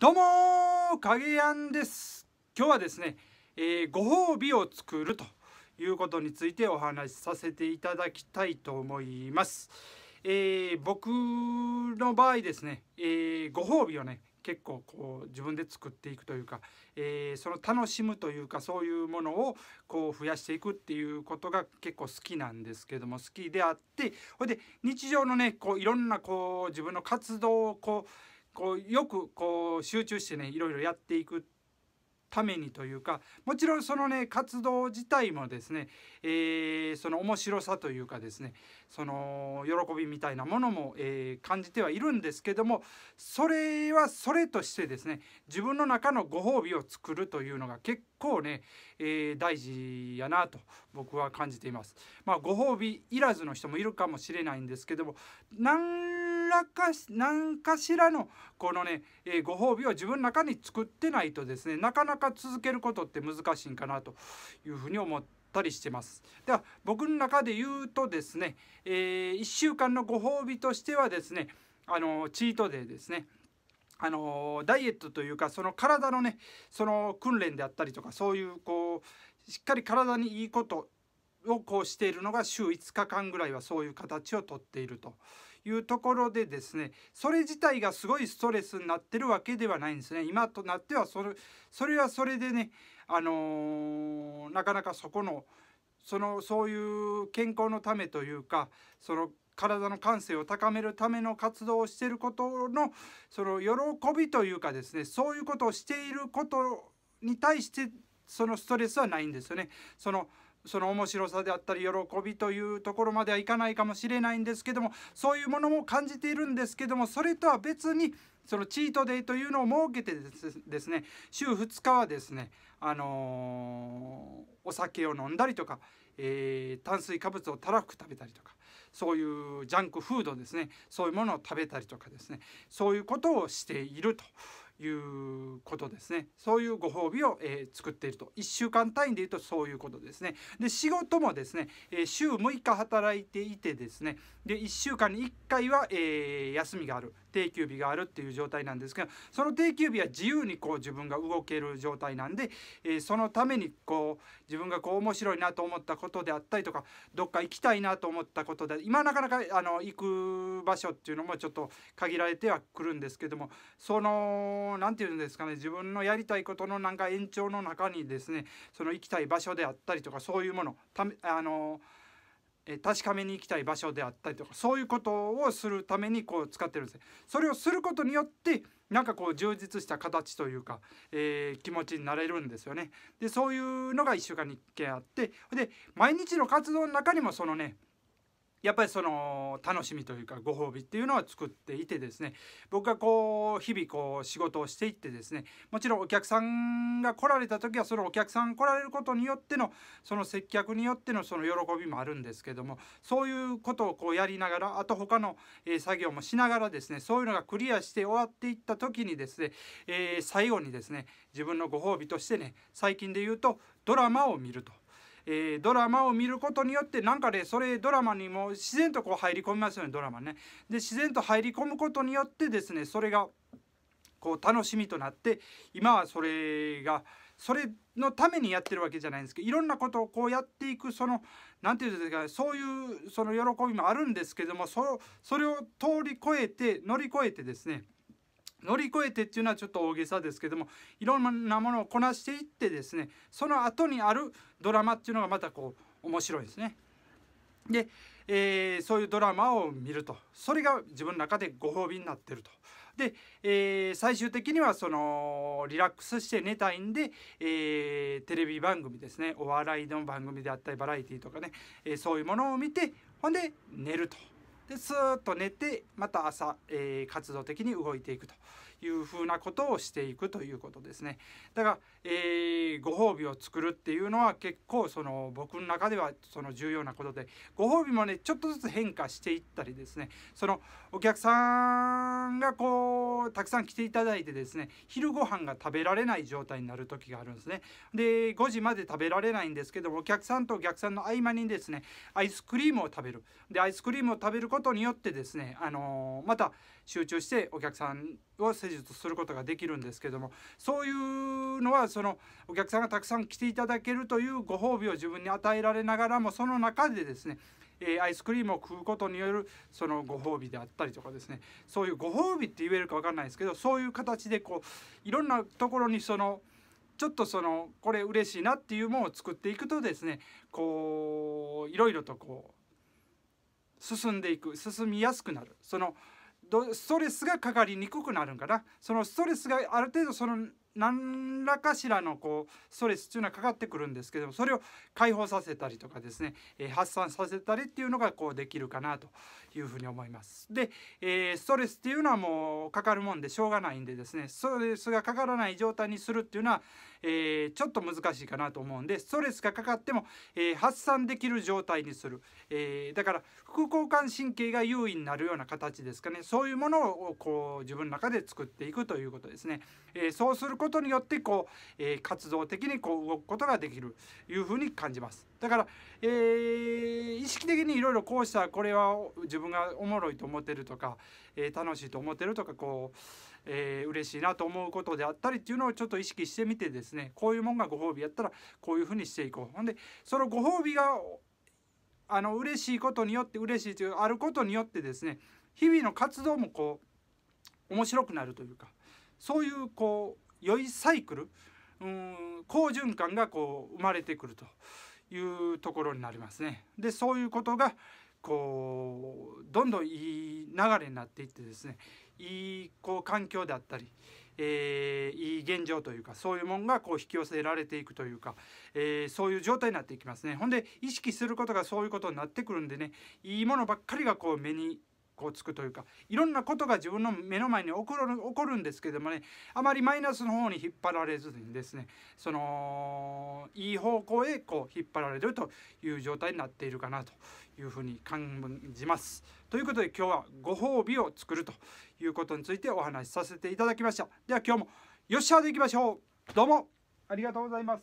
どうも影やんです今日はですね、えー、ご褒美を作るということについてお話しさせていただきたいと思います、えー、僕の場合ですね、えー、ご褒美をね結構こう自分で作っていくというか、えその楽しむというかそういうものをこう増やしていくっていうことが結構好きなんですけども好きであってほいで日常のねこういろんなこう自分の活動をこうこうよくこう集中してねいろいろやっていくためにというかもちろんそのね活動自体もですね、えー、その面白さというかですねその喜びみたいなものも、えー、感じてはいるんですけどもそれはそれとしてですね自分の中のご褒美を作るというのが結構ね、えー、大事やなと僕は感じています。まあ、ご褒美いらずの人もいるかもしれないんですけども何らかし何かしらのこのね、えー、ご褒美を自分の中に作ってないとですねなかなか続けることって難しいんかなというふうに思ったりしてますでは僕の中で言うとですね、えー、1週間のご褒美としてはですねあのチートデーですねあのダイエットというかその体のねその訓練であったりとかそういうこうしっかり体にいいことをこうしているのが週5日間ぐらいはそういう形をとっているというところでですねそれ自体がすごいストレスになってるわけではないんですね今となってはそれそれはそれでね、あのー、なかなかそこのそのそういう健康のためというかその体の感性を高めるための活動をしていることのその喜びというかですねそういうことをしていることに対してそのストレスはないんですよね。そのその面白さであったり喜びというところまではいかないかもしれないんですけどもそういうものも感じているんですけどもそれとは別にそのチートデイというのを設けてですね週2日はですねあのお酒を飲んだりとか、え炭水化物をたらふく食べたりとかそういうジャンクフードですねそういうものを食べたりとかですねそういうことをしているということですねそういうご褒美を、えー、作っていると1週間単位でいうとそういうことですねで仕事もですね、えー、週6日働いていてですねで1週間に1回は、えー、休みがある定休日があるっていう状態なんですけどその定休日は自由にこう自分が動ける状態なんで、えー、そのためにこう自分がこう面白いなと思ったことであったりとかどっか行きたいなと思ったことで今なかなかあの行く場所っていうのもちょっと限られてはくるんですけどもその何て言うんですかね自分のやりたいことのなんか延長の中にですねその行きたい場所であったりとかそういうものためあのー確かめに行きたい場所であったりとかそういうことをするためにこう使ってるんですそれをすることによってなんかこう充実した形というか、えー、気持ちになれるんですよねでそういうのが1週間に1件あってで毎日の活動の中にもそのねやっぱりその楽しみというかご褒美っていうのは作っていてですね僕がこう日々こう仕事をしていってですねもちろんお客さんが来られた時はそのお客さん来られることによってのその接客によってのその喜びもあるんですけどもそういうことをこうやりながらあと他の作業もしながらですねそういうのがクリアして終わっていった時にですね、え最後にですね自分のご褒美としてね最近で言うとドラマを見ると。えー、ドラマを見ることによってなんかねそれドラマにも自然とこう入り込みますよねドラマね。で自然と入り込むことによってですねそれがこう楽しみとなって今はそれがそれのためにやってるわけじゃないんですけどいろんなことをこうやっていくその何て言うんですかそういうその喜びもあるんですけどもそそれを通り越えて乗り越えてですね乗り越えてっていうのはちょっと大げさですけどもいろんなものをこなしていってですねその後にあるドラマっていうのがまたこう面白いですね。で、えー、そういうドラマを見るとそれが自分の中でご褒美になってると。で、えー、最終的にはそのリラックスして寝たいんで、えー、テレビ番組ですねお笑いの番組であったりバラエティーとかね、えそういうものを見てほんで寝ると。でスーッと寝てまた朝、えー、活動的に動いていくというふうなことをしていくということですね。だから、えー、ご褒美を作るっていうのは結構その僕の中ではその重要なことでご褒美もねちょっとずつ変化していったりですねそのお客さんがこうたくさん来ていただいてですね昼ご飯が食べられない状態になる時があるんですね。で5時まで食べられないんですけどもお客さんとお客さんの合間にですねアイスクリームを食べるでアイスクリームを食べることによってですねあのー、また集中してお客さんを施術することができるんですけどもそういうのはそのお客さんがたくさん来ていただけるというご褒美を自分に与えられながらもその中でですねえアイスクリームを食うことによるそのご褒美であったりとかですねそういうご褒美って言えるか分かんないですけどそういう形でこういろんなところにそのちょっとそのこれ嬉しいなっていうものを作っていくとですねこういろいろとこう進んでいく進みやすくなるそのストレスがかかりにくくなるんかなそのストレスがある程度その何らかしらのこうストレスっていうのはかかってくるんですけどそれを解放させたりとかですね、えー、発散させたりっていうのがこうできるかなというふうに思います。で、えー、ストレスっていうのはもうかかるもんでしょうがないんでですねストレスがかからない状態にするっていうのは、えー、ちょっと難しいかなと思うんでストレスがかかっても、え発散できる状態にする、えだから副交感神経が優位になるような形ですかねそういうものをこう自分の中で作っていくということですね。えそうすることによってこう、えー、活動的にこう動くことができるいうふうに感じます。だから、えー、意識的にいろいろこうしたこれは自分がおもろいと思ってるとか、えー、楽しいと思ってるとかこう、えー、嬉しいなと思うことであったりっていうのをちょっと意識してみてですねこういうもんがご褒美やったらこういうふうにしていこう。ほんでそのご褒美があの嬉しいことによって嬉しいというあることによってですね日々の活動もこう面白くなるというかそういうこう良いサイクルうん好循環がこう生まれてくるというところになりますね。でそういうことがこうどんどんいい流れになっていってですねいいこう環境であったり、えー、いい現状というかそういうもんがこう引き寄せられていくというか、えー、そういう状態になっていきますねほんで意識することがそういうことになってくるんでねいいものばっかりがこう目にこうつくというかいろんなことが自分の目の前に起こる起こるんですけどもねあまりマイナスの方に引っ張られずにですねそのいい方向へこう引っ張られるという状態になっているかなというふうに感じます。ということで今日はご褒美を作るということについてお話しさせていただきました。では今日もよっしゃでいきましょう。どうもありがとうございます。